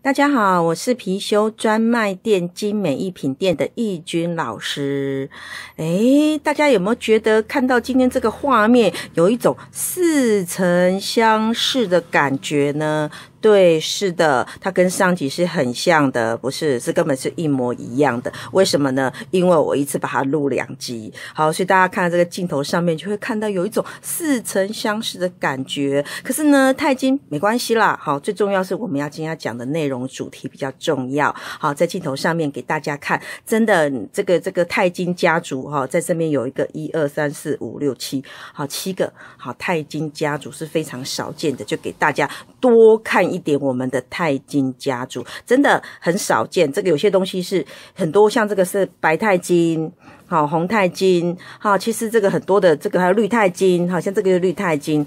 大家好，我是貔貅专卖店精美艺品店的义军老师。诶，大家有没有觉得看到今天这个画面，有一种似曾相识的感觉呢？对，是的，它跟上集是很像的，不是，是根本是一模一样的。为什么呢？因为我一次把它录两集，好，所以大家看到这个镜头上面就会看到有一种似曾相识的感觉。可是呢，钛金没关系啦，好，最重要是我们要今天要讲的内容主题比较重要。好，在镜头上面给大家看，真的，这个这个钛金家族哈，在这边有一个一二三四五六七，好，七个好钛金家族是非常少见的，就给大家多看。一点我们的钛金家族真的很少见，这个有些东西是很多，像这个是白钛金，好红钛金，好，其实这个很多的这个还有绿钛金，好像这个是绿钛金，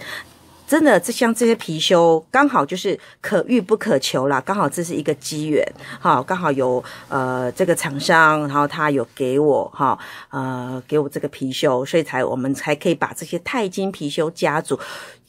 真的这像这些貔貅刚好就是可遇不可求啦，刚好这是一个机缘，好，刚好有呃这个厂商，然后他有给我哈呃给我这个貔貅，所以才我们才可以把这些钛金貔貅家族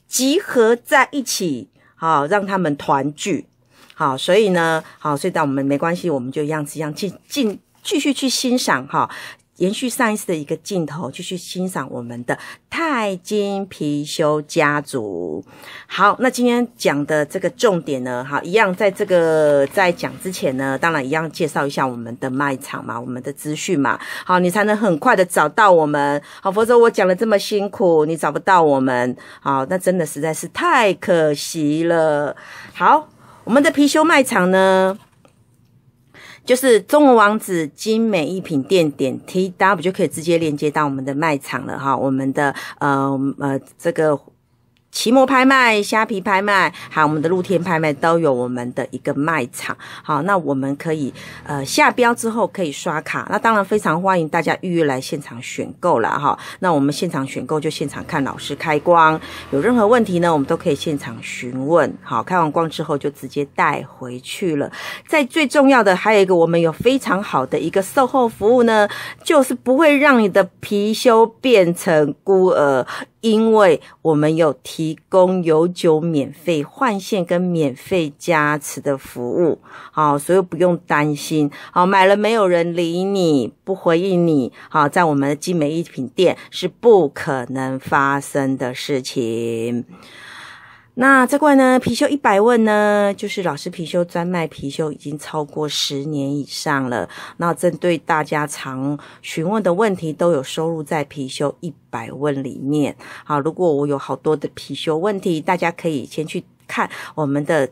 集合在一起。好，让他们团聚。好，所以呢，好，所以，当我们没关系，我们就一样子一样继进，继续去欣赏哈。延续上一次的一个镜头，继续欣赏我们的太金貔貅家族。好，那今天讲的这个重点呢，哈，一样在这个在讲之前呢，当然一样介绍一下我们的卖场嘛，我们的资讯嘛，好，你才能很快的找到我们。好，否则我讲了这么辛苦，你找不到我们，好，那真的实在是太可惜了。好，我们的貔貅卖场呢？就是中文网址精美一品店点 T W，就可以直接链接到我们的卖场了哈，我们的呃呃这个。奇摩拍卖、虾皮拍卖，还有我们的露天拍卖都有我们的一个卖场。好，那我们可以呃下标之后可以刷卡。那当然非常欢迎大家预约来现场选购了哈。那我们现场选购就现场看老师开光，有任何问题呢，我们都可以现场询问。好，开完光之后就直接带回去了。在最重要的还有一个，我们有非常好的一个售后服务呢，就是不会让你的貔貅变成孤儿。因为我们有提供永久免费换线跟免费加持的服务，好，所以不用担心，好买了没有人理你，不回应你，好，在我们的精美一品店是不可能发生的事情。那这罐呢？貔貅一百问呢，就是老师貔貅专卖貔貅已经超过十年以上了。那针对大家常询问的问题，都有收录在貔貅一百问里面。好，如果我有好多的貔貅问题，大家可以先去看我们的。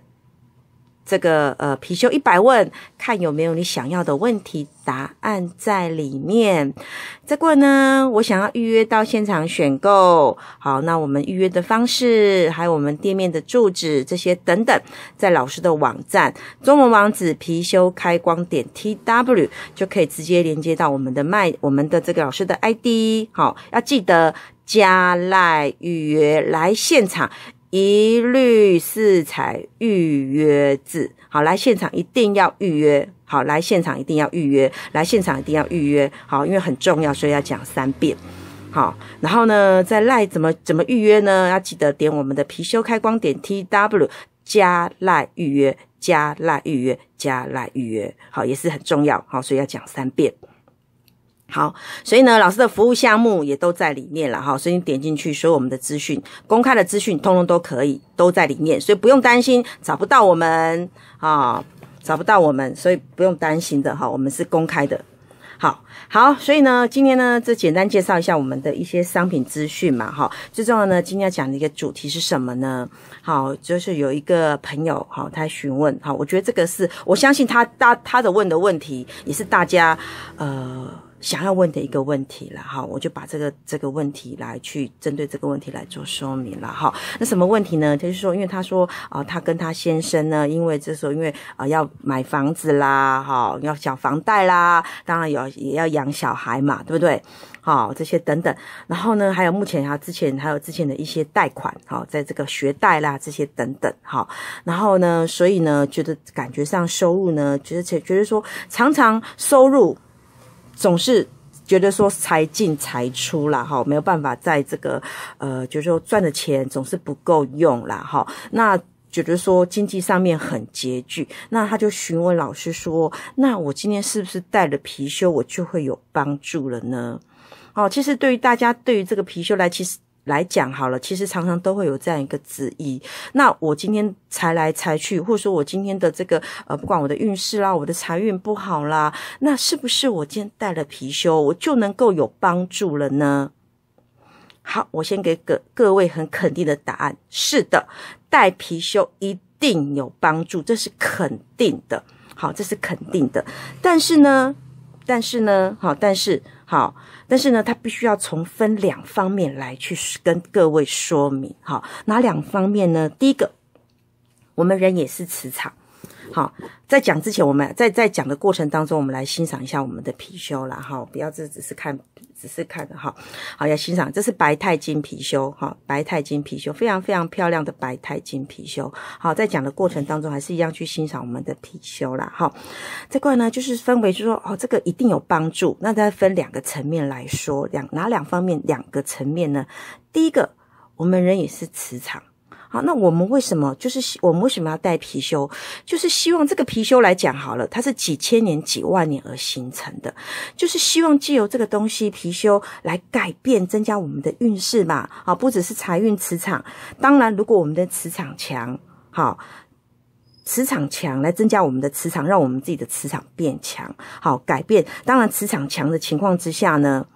这个呃，貔貅一百问，看有没有你想要的问题答案在里面。这个呢，我想要预约到现场选购。好，那我们预约的方式，还有我们店面的住址这些等等，在老师的网站中文王子貔貅开光点 t w 就可以直接连接到我们的卖我们的这个老师的 i d。好，要记得加赖预约来现场。一律是采预约制。好，来现场一定要预约。好，来现场一定要预约。来现场一定要预约。好，因为很重要，所以要讲三遍。好，然后呢，在赖怎么怎么预约呢？要记得点我们的貔貅开光点 T W 加赖预约加赖预约加赖预约。好，也是很重要。好，所以要讲三遍。好，所以呢，老师的服务项目也都在里面了哈，所以你点进去，所有我们的资讯、公开的资讯，通通都可以都在里面，所以不用担心找不到我们啊，找不到我们，所以不用担心的哈，我们是公开的。好好，所以呢，今天呢，这简单介绍一下我们的一些商品资讯嘛哈。最重要呢，今天要讲的一个主题是什么呢？好，就是有一个朋友哈，他询问哈，我觉得这个是，我相信他大他的问的问题也是大家呃。想要问的一个问题了哈，我就把这个这个问题来去针对这个问题来做说明了哈。那什么问题呢？就是说，因为他说啊，他跟他先生呢，因为这时候因为啊要买房子啦哈，要缴房贷啦，当然有也要养小孩嘛，对不对？好，这些等等。然后呢，还有目前啊，之前还有之前的一些贷款哈，在这个学贷啦这些等等哈。然后呢，所以呢，觉得感觉上收入呢，觉得且觉得说常常收入。总是觉得说财进财出啦，哈，没有办法在这个呃，就是说赚的钱总是不够用啦，哈。那觉得说经济上面很拮据，那他就询问老师说：“那我今天是不是带了貔貅，我就会有帮助了呢？”哦，其实对于大家对于这个貔貅来，其实。来讲好了，其实常常都会有这样一个质疑。那我今天财来财去，或者说我今天的这个呃，不管我的运势啦，我的财运不好啦，那是不是我今天带了貔貅，我就能够有帮助了呢？好，我先给各各位很肯定的答案，是的，带貔貅一定有帮助，这是肯定的。好，这是肯定的。但是呢，但是呢，好，但是好。但是呢，他必须要从分两方面来去跟各位说明，好，哪两方面呢？第一个，我们人也是磁场。好，在讲之前，我们在在讲的过程当中，我们来欣赏一下我们的貔貅啦。哈，不要这只是看，只是看哈，好要欣赏，这是白钛金貔貅哈，白钛金貔貅非常非常漂亮的白钛金貔貅。好，在讲的过程当中，还是一样去欣赏我们的貔貅啦。哈。这块呢，就是分为，就说哦，这个一定有帮助，那它分两个层面来说，两哪两方面，两个层面呢？第一个，我们人也是磁场。好，那我们为什么就是我们为什么要带貔貅？就是希望这个貔貅来讲好了，它是几千年、几万年而形成的，就是希望借由这个东西，貔貅来改变、增加我们的运势嘛。啊，不只是财运磁场。当然，如果我们的磁场强，好，磁场强来增加我们的磁场，让我们自己的磁场变强。好，改变。当然，磁场强的情况之下呢，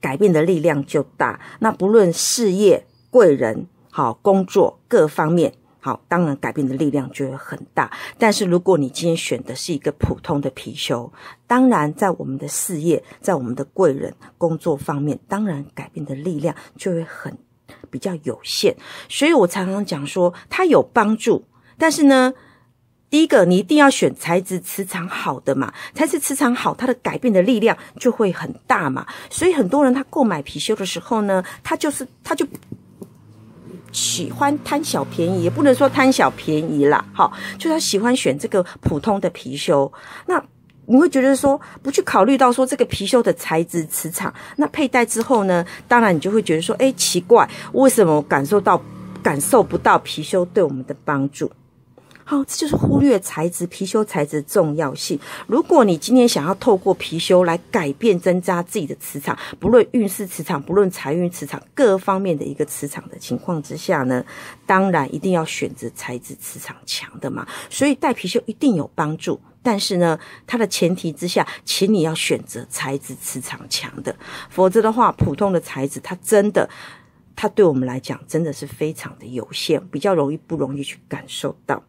改变的力量就大。那不论事业。贵人好，工作各方面好，当然改变的力量就会很大。但是如果你今天选的是一个普通的貔貅，当然在我们的事业、在我们的贵人、工作方面，当然改变的力量就会很比较有限。所以我常常讲说，它有帮助，但是呢，第一个你一定要选材质磁场好的嘛，材质磁场好，它的改变的力量就会很大嘛。所以很多人他购买貔貅的时候呢，他就是他就。喜欢贪小便宜，也不能说贪小便宜啦，好，就他喜欢选这个普通的貔貅。那你会觉得说，不去考虑到说这个貔貅的材质磁场，那佩戴之后呢，当然你就会觉得说，哎，奇怪，为什么感受到感受不到貔貅对我们的帮助？好，这就是忽略材质貔貅材质的重要性。如果你今天想要透过貔貅来改变、增加自己的磁场，不论运势磁场、不论财运磁场各方面的一个磁场的情况之下呢，当然一定要选择材质磁场强的嘛。所以带貔貅一定有帮助，但是呢，它的前提之下，请你要选择材质磁场强的，否则的话，普通的材质它真的，它对我们来讲真的是非常的有限，比较容易不容易去感受到。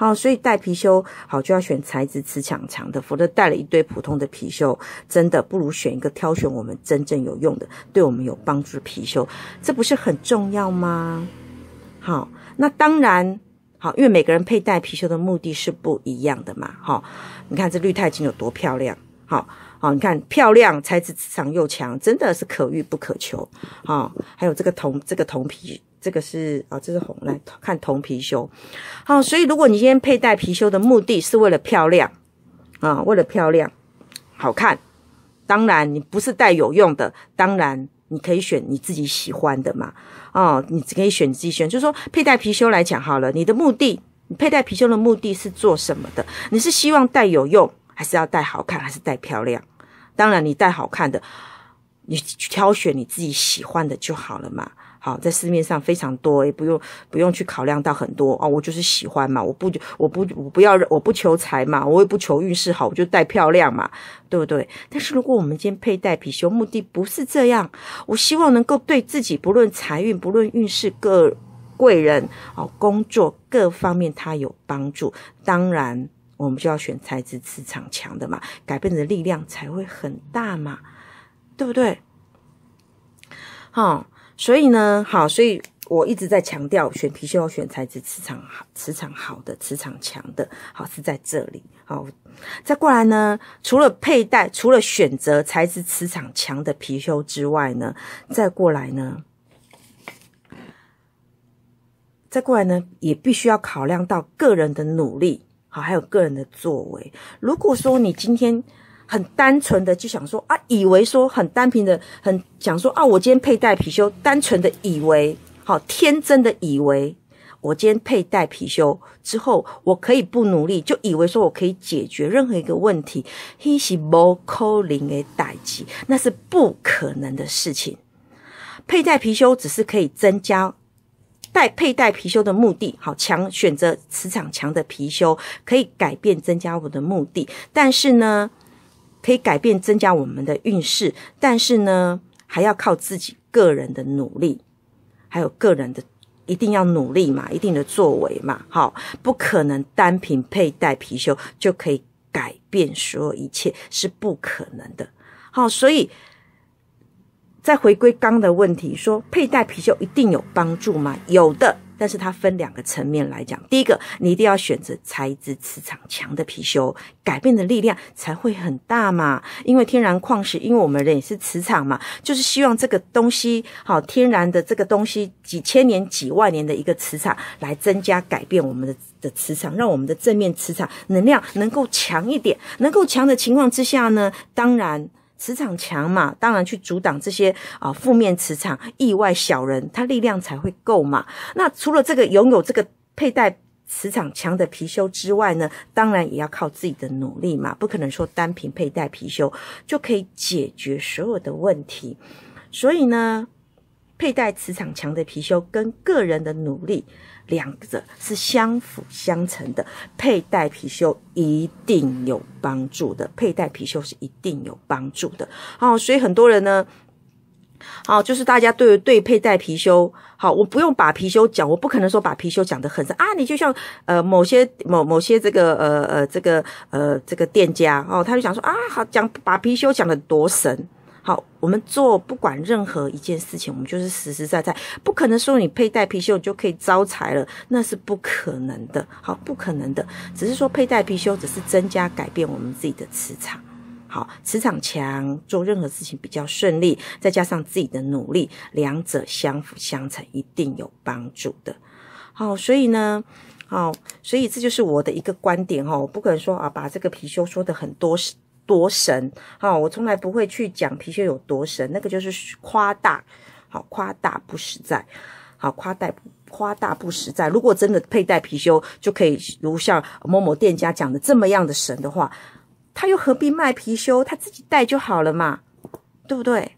好，所以戴貔貅好就要选材质磁强强的，否则戴了一堆普通的貔貅，真的不如选一个挑选我们真正有用的、对我们有帮助的貔貅，这不是很重要吗？好，那当然好，因为每个人佩戴貔貅的目的是不一样的嘛。好，你看这绿钛金有多漂亮？好，好，你看漂亮，材质磁场又强，真的是可遇不可求。哈，还有这个铜，这个铜皮。这个是啊，这是红，来看铜貔貅。好，所以如果你今天佩戴貔貅的目的是为了漂亮啊，为了漂亮好看，当然你不是戴有用的，当然你可以选你自己喜欢的嘛。哦，你可以选自己选，就是说佩戴貔貅来讲好了，你的目的，你佩戴貔貅的目的是做什么的？你是希望戴有用，还是要戴好看，还是戴漂亮？当然你戴好看的，你去挑选你自己喜欢的就好了嘛。好，在市面上非常多，也不用不用去考量到很多哦。我就是喜欢嘛，我不我不我不要我不求财嘛，我也不求运势好，我就戴漂亮嘛，对不对？但是如果我们今天佩戴貔貅，目的不是这样，我希望能够对自己不论财运、不论运势、各贵人哦、工作各方面它有帮助。当然，我们就要选材质磁场强的嘛，改变的力量才会很大嘛，对不对？好。所以呢，好，所以我一直在强调选貔貅要选材质磁场好，磁场好的，磁场强的，好是在这里，好，再过来呢，除了佩戴，除了选择材质磁场强的貔貅之外呢，再过来呢，再过来呢，也必须要考量到个人的努力，好，还有个人的作为。如果说你今天，很单纯的就想说啊，以为说很单凭的，很想说啊，我今天佩戴貔貅，单纯的以为，好天真的以为，我今天佩戴貔貅之后，我可以不努力，就以为说我可以解决任何一个问题。那是不可能的事情。佩戴貔貅只是可以增加，戴佩戴貔貅的目的，好强选择磁场强的貔貅，可以改变增加我的目的，但是呢。可以改变增加我们的运势，但是呢，还要靠自己个人的努力，还有个人的一定要努力嘛，一定的作为嘛，好，不可能单凭佩戴貔貅就可以改变所有一切，是不可能的。好，所以再回归刚的问题，说佩戴貔貅一定有帮助吗？有的。但是它分两个层面来讲，第一个，你一定要选择材质磁场强的貔貅，改变的力量才会很大嘛。因为天然矿石，因为我们人也是磁场嘛，就是希望这个东西好，天然的这个东西几千年、几万年的一个磁场来增加、改变我们的的磁场，让我们的正面磁场能量能够强一点。能够强的情况之下呢，当然。磁场强嘛，当然去阻挡这些啊负面磁场、意外小人，它力量才会够嘛。那除了这个拥有这个佩戴磁场强的貔貅之外呢，当然也要靠自己的努力嘛，不可能说单凭佩戴貔貅就可以解决所有的问题。所以呢。佩戴磁场强的貔貅跟个人的努力，两者是相辅相成的。佩戴貔貅一定有帮助的，佩戴貔貅是一定有帮助的。哦，所以很多人呢，哦，就是大家对对佩戴貔貅，好，我不用把貔貅讲，我不可能说把貔貅讲得很深啊。你就像呃某些某某些这个呃呃这个呃这个店家哦，他就想说啊，好讲把貔貅讲得多神。好，我们做不管任何一件事情，我们就是实实在在，不可能说你佩戴貔貅就可以招财了，那是不可能的，好，不可能的，只是说佩戴貔貅只是增加改变我们自己的磁场，好，磁场强，做任何事情比较顺利，再加上自己的努力，两者相辅相成，一定有帮助的。好，所以呢，好，所以这就是我的一个观点哈，我不可能说啊，把这个貔貅说的很多事。多神哈，我从来不会去讲貔貅有多神，那个就是夸大，好夸大不实在，好夸大夸大不实在。如果真的佩戴貔貅就可以如像某某店家讲的这么样的神的话，他又何必卖貔貅？他自己戴就好了嘛，对不对？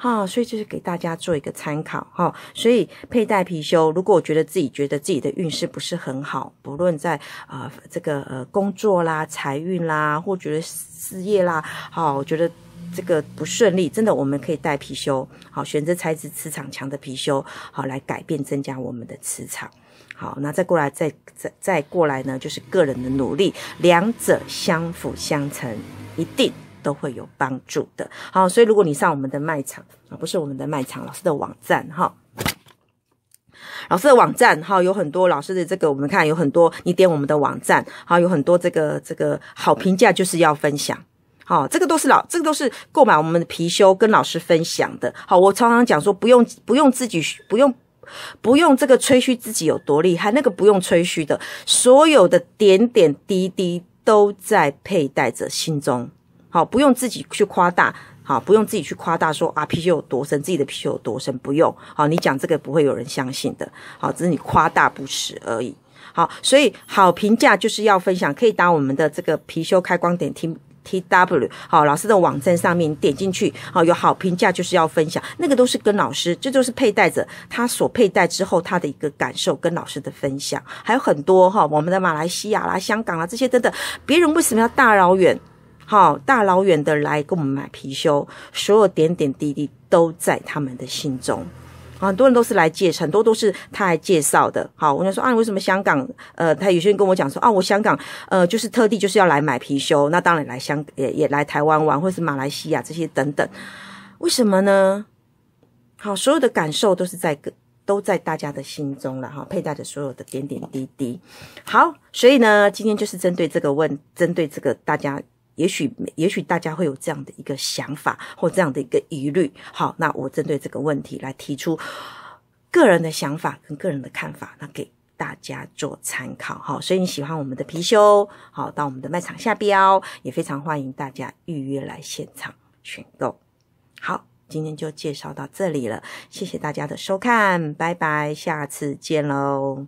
哈，所以就是给大家做一个参考哈。所以佩戴貔貅，如果我觉得自己觉得自己的运势不是很好，不论在啊这个呃工作啦、财运啦，或觉得事业啦，好，我觉得这个不顺利，真的我们可以带貔貅，好，选择材质磁场强的貔貅，好来改变、增加我们的磁场。好，那再过来，再再再过来呢，就是个人的努力，两者相辅相成，一定。都会有帮助的。好，所以如果你上我们的卖场啊，不是我们的卖场，老师的网站哈，老师的网站哈，有很多老师的这个，我们看有很多，你点我们的网站，好，有很多这个这个好评价就是要分享。好，这个都是老，这个都是购买我们的貔貅跟老师分享的。好，我常常讲说，不用不用自己不用不用这个吹嘘自己有多厉害，那个不用吹嘘的，所有的点点滴滴都在佩戴着心中。好，不用自己去夸大，好，不用自己去夸大说啊貔貅有多深，自己的貔貅有多深，不用，好，你讲这个不会有人相信的，好，只是你夸大不实而已，好，所以好评价就是要分享，可以打我们的这个貔貅开光点 T T W，好，老师的网站上面点进去，好，有好评价就是要分享，那个都是跟老师，这就是佩戴者他所佩戴之后他的一个感受跟老师的分享，还有很多哈，我们的马来西亚啦、香港啊这些等等，别人为什么要大老远？好大老远的来跟我们买貔貅，所有点点滴滴都在他们的心中。很多人都是来借，很多都是他来介绍的。好，我就说啊，为什么香港？呃，他有些人跟我讲说啊，我香港呃，就是特地就是要来买貔貅。那当然来香也也来台湾玩，或是马来西亚这些等等，为什么呢？好，所有的感受都是在个都在大家的心中了。哈，佩戴着所有的点点滴滴。好，所以呢，今天就是针对这个问，针对这个大家。也许，也许大家会有这样的一个想法或这样的一个疑虑。好，那我针对这个问题来提出个人的想法跟个人的看法，那给大家做参考。好，所以你喜欢我们的貔貅，好到我们的卖场下标，也非常欢迎大家预约来现场选购。好，今天就介绍到这里了，谢谢大家的收看，拜拜，下次见喽。